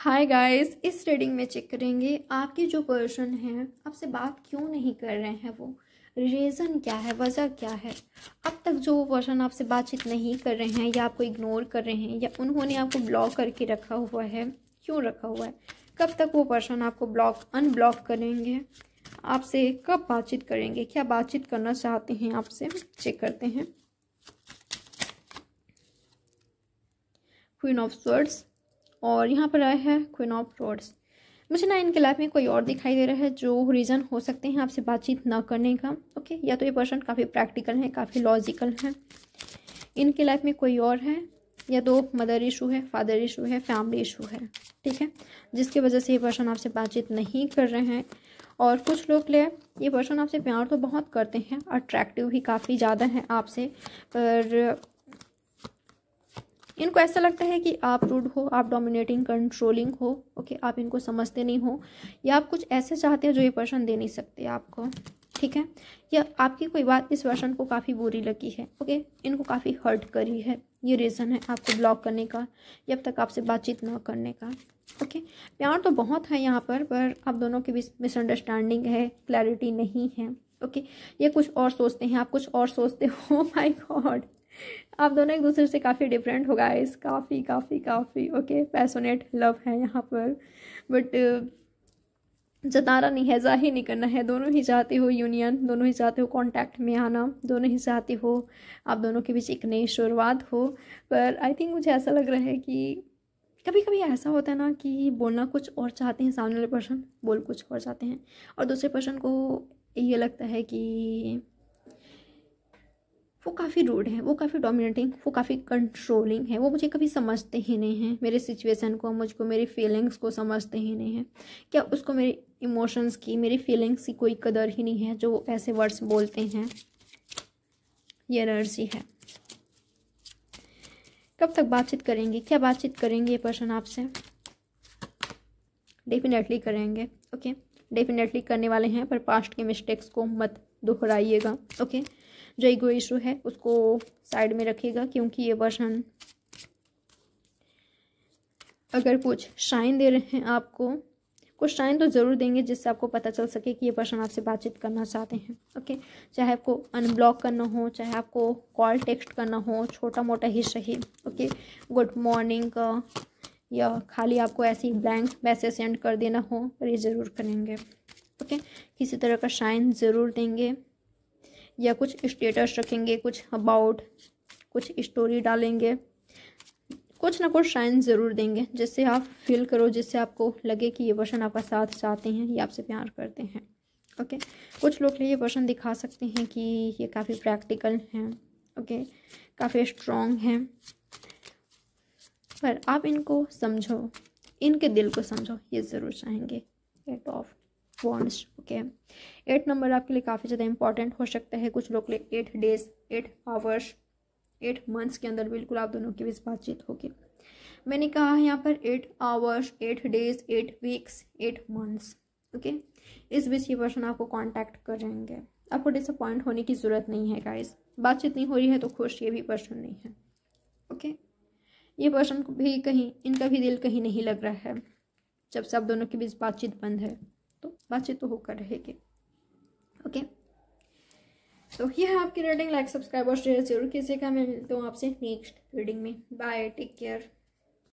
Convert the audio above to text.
हाय guys इस reading में check करेंगे आपके जो पर्सन हैं आपसे बात क्यों नहीं कर रहे हैं वो रीज़न क्या है वजह क्या है अब तक जो वो पर्सन आपसे बातचीत नहीं कर रहे हैं या आपको इग्नोर कर रहे हैं या उन्होंने आपको ब्लॉक करके रखा हुआ है क्यों रखा हुआ है कब तक वो पर्सन आपको ब्लॉक अनब्लॉक करेंगे आपसे कब बातचीत करेंगे क्या बातचीत करना चाहते हैं आपसे चेक करते हैं क्वीन ऑफ वर्ड्स और यहाँ पर आया है क्वीन ऑफ रोड्स मुझे ना इनके लाइफ में कोई और दिखाई दे रहा है जो रीज़न हो सकते हैं आपसे बातचीत ना करने का ओके या तो ये पर्सन काफ़ी प्रैक्टिकल है काफ़ी लॉजिकल है इनके लाइफ में कोई और है या तो मदर इशू है फादर इशू है फैमिली इशू है ठीक है जिसकी वजह से ये पर्सन आपसे बातचीत नहीं कर रहे हैं और कुछ लोग ले ये पर्सन आपसे प्यार तो बहुत करते हैं अट्रैक्टिव भी काफ़ी ज़्यादा है आपसे पर इनको ऐसा लगता है कि आप रूड हो आप डोमिनेटिंग कंट्रोलिंग हो ओके आप इनको समझते नहीं हो या आप कुछ ऐसे चाहते हो जो ये पर्सन दे नहीं सकते आपको ठीक है या आपकी कोई बात इस पर्सन को काफ़ी बुरी लगी है ओके इनको काफ़ी हर्ट करी है ये रीज़न है आपको ब्लॉक करने का जब तक आपसे बातचीत ना करने का ओके प्यार तो बहुत है यहाँ पर पर आप दोनों के बीच मिसअंडरस्टैंडिंग है क्लैरिटी नहीं है ओके ये कुछ और सोचते हैं आप कुछ और सोचते हो माय गॉड आप दोनों एक दूसरे से काफ़ी डिफरेंट हो गाइस काफ़ी काफ़ी काफ़ी ओके पैसोनेट लव है यहाँ पर बट uh, जताना नहीं है जाहिर नहीं करना है दोनों ही चाहते हो यूनियन दोनों ही चाहते हो कांटेक्ट में आना दोनों ही चाहते हो आप दोनों के बीच एक नई शुरुआत हो पर आई थिंक मुझे ऐसा लग रहा है कि कभी कभी ऐसा होता है ना कि बोलना कुछ और चाहते हैं सामने वाले पर्सन बोल कुछ और चाहते हैं और दूसरे पर्सन को ये लगता है कि वो काफ़ी रूड है वो काफ़ी डोमिनेटिंग वो काफ़ी कंट्रोलिंग है वो मुझे कभी समझते ही नहीं हैं मेरे सिचुएशन को मुझको मेरी फीलिंग्स को समझते ही नहीं हैं क्या उसको मेरी इमोशंस की मेरी फीलिंग्स की कोई कदर ही नहीं है जो ऐसे वर्ड्स बोलते हैं ये एनर्जी है कब तक बातचीत करेंगे क्या बातचीत करेंगे ये पर्सन आपसे डेफिनेटली करेंगे ओके डेफिनेटली करने वाले हैं पर पास्ट के मिस्टेक्स को मत दोहराइएगा ओके okay? जो ईगो इशू है उसको साइड में रखिएगा क्योंकि ये वर्षन अगर कुछ शाइन दे रहे हैं आपको कुछ शाइन तो ज़रूर देंगे जिससे आपको पता चल सके कि ये पर्सन आपसे बातचीत करना चाहते हैं ओके चाहे आपको अनब्लॉक करना हो चाहे आपको कॉल टेक्स्ट करना हो छोटा मोटा ही सही ओके गुड मॉर्निंग का या खाली आपको ऐसे ही ब्लैंक मैसेज सेंड कर देना हो ये ज़रूर करेंगे ओके किसी तरह का शाइन ज़रूर देंगे या कुछ स्टेटस रखेंगे कुछ अबाउट कुछ स्टोरी डालेंगे कुछ ना कुछ शाइन ज़रूर देंगे जिससे आप फील करो जिससे आपको लगे कि ये पर्सन आपका साथ चाहते हैं या आपसे प्यार करते हैं ओके कुछ लोग ये पर्सन दिखा सकते हैं कि ये काफ़ी प्रैक्टिकल हैं ओके काफ़ी स्ट्रॉन्ग हैं पर आप इनको समझो इनके दिल को समझो ये ज़रूर चाहेंगे eight of fonts okay eight number आपके लिए काफ़ी ज़्यादा इंपॉर्टेंट हो सकता है कुछ लोग लिए eight days eight hours eight months के अंदर बिल्कुल आप दोनों के बीच बातचीत होगी मैंने कहा है यहाँ पर eight hours eight days eight weeks eight months okay इस बीच ये पर्सन आपको कॉन्टैक्ट कर जाएंगे आपको डिसअपॉइंट होने की ज़रूरत नहीं है गाइज़ बातचीत नहीं हो रही है तो खुश ये भी पर्सन नहीं है ओके ये पर्सन भी कहीं इनका भी दिल कहीं नहीं लग रहा है जब से आप दोनों के बीच बातचीत बंद है बातचीत तो होकर रहेगी ओके तो यह आपकी रीडिंग लाइक सब्सक्राइब और शेयर जरूर कीजिएगा मैं मिलता हूँ आपसे नेक्स्ट रीडिंग में बाय टेक केयर